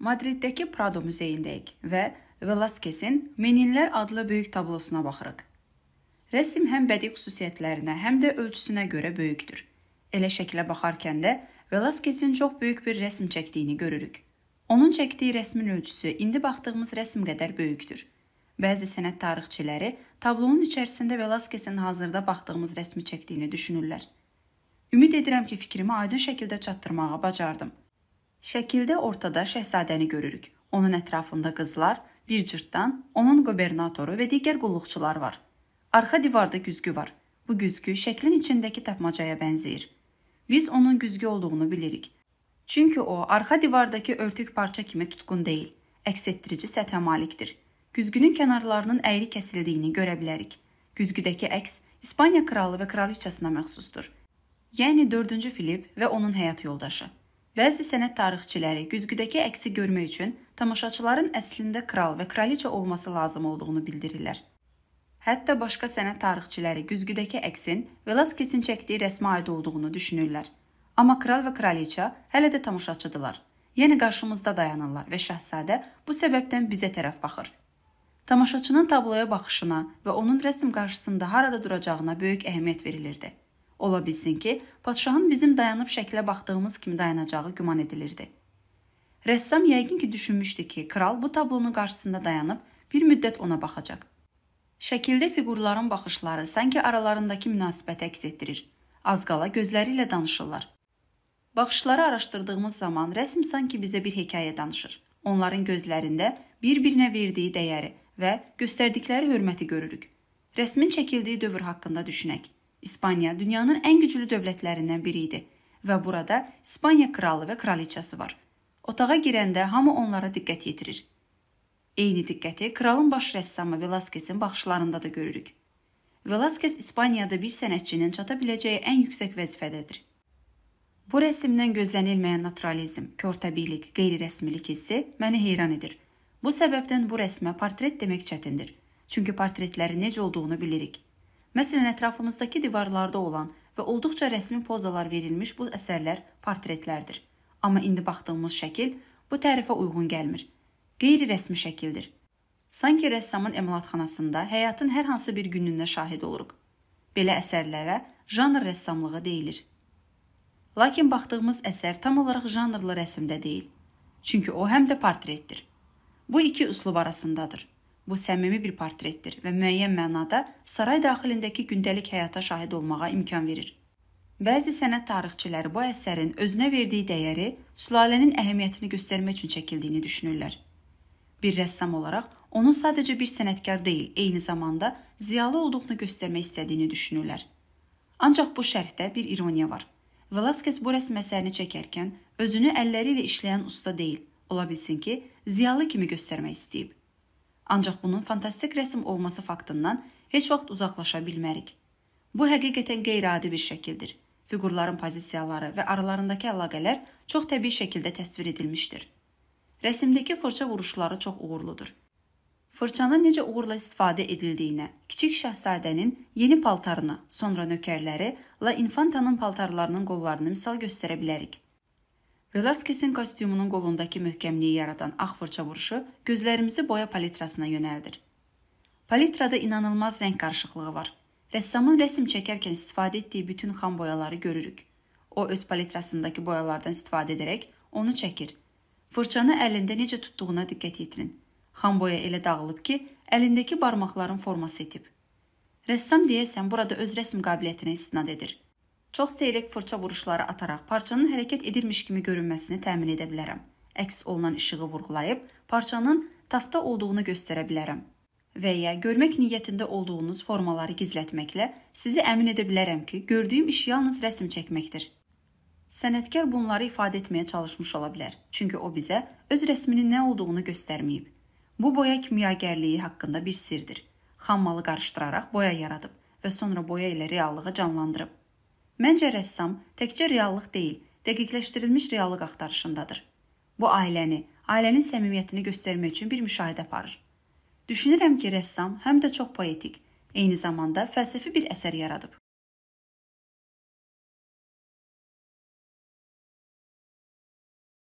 Madriddəki Prado muzeyindəyik və Velasquezin Meninlər adlı böyük tablosuna baxırıq. Rəsm həm bədii xüsusiyyətlərinə, həm də ölçüsünə görə böyükdür. Elə şəklə baxarkən də Velasquezin çox böyük bir rəsm çəkdiyini görürük. Onun çəkdiyi rəsmin ölçüsü indi baxdığımız rəsm qədər böyükdür. Bəzi sənət tarixçiləri tablonun içərisində Velasquezin hazırda baxdığımız rəsmi çəkdiyini düşünürlər. Ümid edirəm ki, fikrimi aydın şəkildə çatdırmağa bacardım. Şəkildə ortada şəhzadəni görürük. Onun ətrafında qızlar, bir cırtdan, onun qubernatoru və digər qulluqçular var. Arxa divarda güzgü var. Bu güzgü şəklin içindəki tapmacaya bənzəyir. Biz onun güzgü olduğunu bilirik. Çünki o arxa divardakı örtük parça kimi tutqun deyil, əks etdirici səthə malikdir. Güzgünün kənarlarının əyri kəsildiyini görə bilərik. Güzgüdəki əks İspaniya kralı və kraliçasına məxsusdur. Yəni 4-cü Filip və onun həyat yoldaşı. Bəzi sənət tarixçiləri güzgüdəki əksi görmək üçün tamaşaçıların əslində kral və kraliça olması lazım olduğunu bildirirlər. Hətta başqa sənət tarixçiləri güzgüdəki əksin Velasquezin çəkdiyi rəsmə aid olduğunu düşünürlər. Amma kral və kraliça hələ də tamaşaçıdılar. Yəni qarşımızda dayanırlar və şahzadə bu səbəbdən bizə tərəf baxır. Tamaşaçının tabloya baxışına və onun rəsm qarşısında harada duracağına böyük əhəmiyyət verilirdi. Ola bilsin ki, padşahın bizim dayanıb şəklə baxdığımız kimi dayanacağı güman edilirdi. Rəssam yəqin ki, düşünmüşdü ki, kral bu tablonun qarşısında dayanıb bir müddət ona baxacaq. Şəkildə fiqurların baxışları sanki aralarındakı münasibəti əks etdirir. Az qala gözləri ilə danışırlar. Baxışları araşdırdığımız zaman rəsm sanki bizə bir hekayə danışır. Onların gözlərində bir-birinə verdiyi dəyəri və göstərdikləri hörməti görürük. Rəsmin çəkildiyi dövr haqqında düşünək. İspaniya dünyanın ən güclü dövlətlərindən biri idi və burada İspaniya kralı və kraliçası var. Otağa girəndə hamı onlara diqqət yetirir. Eyni diqqəti kralın baş rəssamı Velasquezin baxışlarında da görürük. Velasquez İspaniyada bir sənətçinin çata biləcəyi ən yüksək vəzifədədir. Bu rəsmdən gözlənilməyən naturalizm, körtəbilik, qeyri-rəsmilik hissi məni heyran edir. Bu səbəbdən bu rəsmə portret demək çətindir. Çünki portretlərin necə olduğunu bilirik. Məsələn, ətrafımızdakı divarlarda olan və olduqca rəsmi pozalar verilmiş bu əsərlər portretlərdir. Amma indi baxdığımız şəkil bu tərifə uyğun gəlmir. Qeyri-rəsmi şəkildir. Sanki rəssamın emalatxanasında həyatın hər hansı bir gününə şahid oluruq. Belə əsərlərə janr rəssamlığı deyilir. Lakin baxdığımız əsər tam olaraq janrlı rəsmdə deyil. Çünki o həm də portretdir. Bu iki üslub arasındadır. Bu səmimi bir portretdir və müəyyən mənada saray daxilindəki gündəlik həyata şahid olmağa imkan verir. Bəzi sənət tarixçiləri bu əsərin özünə verdiyi dəyəri sülalənin əhəmiyyətini göstərmək üçün çəkildiyini düşünürlər. Bir rəssam olaraq onun sadəcə bir sənətkar deyil, eyni zamanda ziyalı olduğunu göstərmək istədiyini düşünürlər. Ancaq bu şərhdə bir ironiya var. Velázquez bu rəsm əsərini çəkərkən özünü əlləri ilə işləyən usta deyil, ola bilsin ki, ziyalı kimi göstərmək istəyib. Ancaq bunun fantastik rəsm olması faktından heç vaxt uzaqlaşa bilmərik. Bu həqiqətən qeyri-adi bir şəkildir. Fiqurların pozisiyaları və aralarındakı əlaqələr çox təbii şəkildə təsvir edilmişdir. Rəsimdəki fırça vuruşları çox uğurludur. Fırçanın necə uğurla istifadə edildiyinə, kiçik şahzadənin yeni paltarına, sonra nökərləri La Infantanın paltarlarının qollarını misal göstərə bilərik. Velasquezin kostyumunun qolundakı möhkəmliyi yaradan ağ fırça vuruşu gözlərimizi boya palitrasına yönəldir. Palitrada inanılmaz rəng qarışıqlığı var. Rəssamın rəsm çəkərkən istifadə etdiyi bütün xam boyaları görürük. O öz palitrasındakı boyalardan istifadə edərək onu çəkir. Fırçanı əlində necə tutduğuna diqqət yetirin. Xam boya elə dağılıb ki, əlindəki barmaqların forması itib. Rəssam deyəsən burada öz rəsm qabiliyyətinə istinad edir. Çox seyrək fırça vuruşları ataraq parçanın hərəkət edirmiş kimi görünməsini təmin edə bilərəm. Əks olunan işığı vurğulayıb parçanın tafta olduğunu göstərə bilərəm. Və ya görmək niyyətində olduğunuz formaları gizlətməklə sizi əmin edə bilərəm ki, gördüyüm iş yalnız rəsm çəkməkdir. Sənətkar bunları ifadə etməyə çalışmış ola bilər. Çünki o bizə öz rəsminin nə olduğunu göstərməyib. Bu boya kimyagərliyi haqqında bir sirdir. Xammalı qarışdıraraq boya yaradıb və sonra boya ilə reallığı canlandırıb. Məncə rəssam təkcə reallıq deyil, dəqiqləşdirilmiş reallıq axtarışındadır. Bu ailəni, ailənin səmimiyyətini göstərmək üçün bir müşahidə aparır. Düşünürəm ki, rəssam həm də çox poetik, eyni zamanda fəlsəfi bir əsər yaradıb.